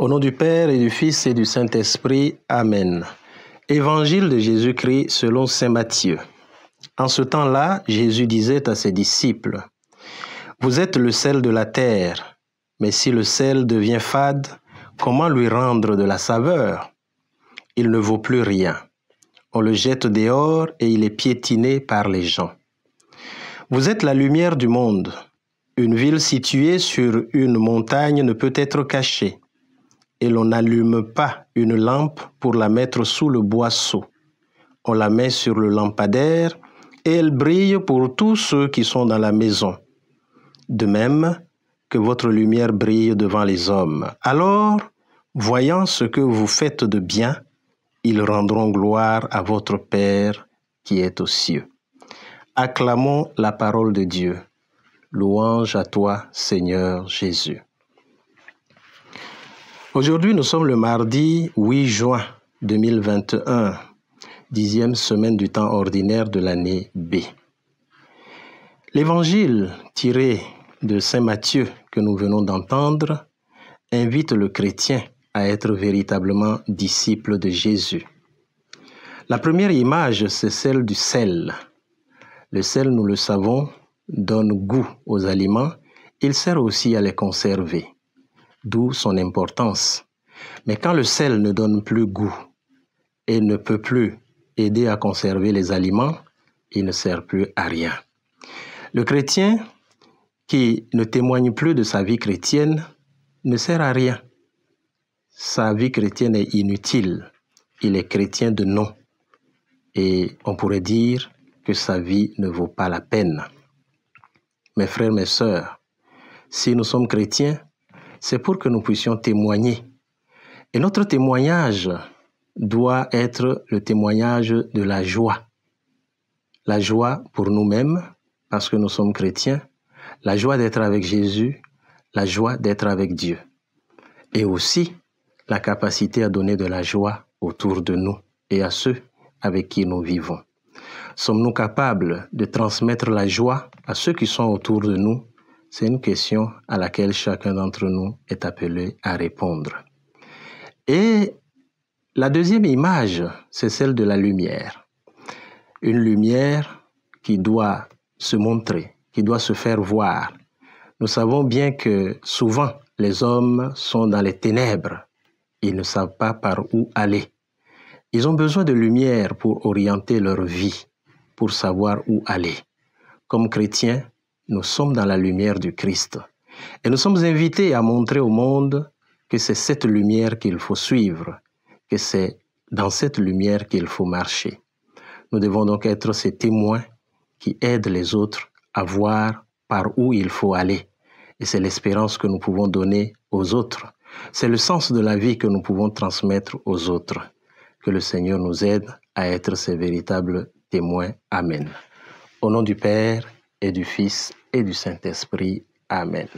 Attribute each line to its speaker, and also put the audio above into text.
Speaker 1: Au nom du Père et du Fils et du Saint-Esprit. Amen. Évangile de Jésus-Christ selon Saint Matthieu. En ce temps-là, Jésus disait à ses disciples, Vous êtes le sel de la terre, mais si le sel devient fade, comment lui rendre de la saveur Il ne vaut plus rien. On le jette dehors et il est piétiné par les gens. Vous êtes la lumière du monde. Une ville située sur une montagne ne peut être cachée et l'on n'allume pas une lampe pour la mettre sous le boisseau. On la met sur le lampadaire et elle brille pour tous ceux qui sont dans la maison. De même que votre lumière brille devant les hommes. Alors, voyant ce que vous faites de bien, ils rendront gloire à votre Père qui est aux cieux. Acclamons la parole de Dieu. Louange à toi, Seigneur Jésus. Aujourd'hui, nous sommes le mardi 8 juin 2021, dixième semaine du temps ordinaire de l'année B. L'évangile tiré de Saint Matthieu que nous venons d'entendre invite le chrétien à être véritablement disciple de Jésus. La première image, c'est celle du sel. Le sel, nous le savons, donne goût aux aliments, il sert aussi à les conserver d'où son importance. Mais quand le sel ne donne plus goût et ne peut plus aider à conserver les aliments, il ne sert plus à rien. Le chrétien qui ne témoigne plus de sa vie chrétienne ne sert à rien. Sa vie chrétienne est inutile. Il est chrétien de nom. Et on pourrait dire que sa vie ne vaut pas la peine. Mes frères, mes sœurs, si nous sommes chrétiens, c'est pour que nous puissions témoigner. Et notre témoignage doit être le témoignage de la joie. La joie pour nous-mêmes, parce que nous sommes chrétiens, la joie d'être avec Jésus, la joie d'être avec Dieu. Et aussi la capacité à donner de la joie autour de nous et à ceux avec qui nous vivons. Sommes-nous capables de transmettre la joie à ceux qui sont autour de nous c'est une question à laquelle chacun d'entre nous est appelé à répondre. Et la deuxième image, c'est celle de la lumière. Une lumière qui doit se montrer, qui doit se faire voir. Nous savons bien que souvent les hommes sont dans les ténèbres. Ils ne savent pas par où aller. Ils ont besoin de lumière pour orienter leur vie, pour savoir où aller. Comme chrétiens, nous sommes dans la lumière du Christ. Et nous sommes invités à montrer au monde que c'est cette lumière qu'il faut suivre, que c'est dans cette lumière qu'il faut marcher. Nous devons donc être ces témoins qui aident les autres à voir par où il faut aller. Et c'est l'espérance que nous pouvons donner aux autres. C'est le sens de la vie que nous pouvons transmettre aux autres. Que le Seigneur nous aide à être ces véritables témoins. Amen. Au nom du Père et du Fils et du Saint-Esprit. Amen.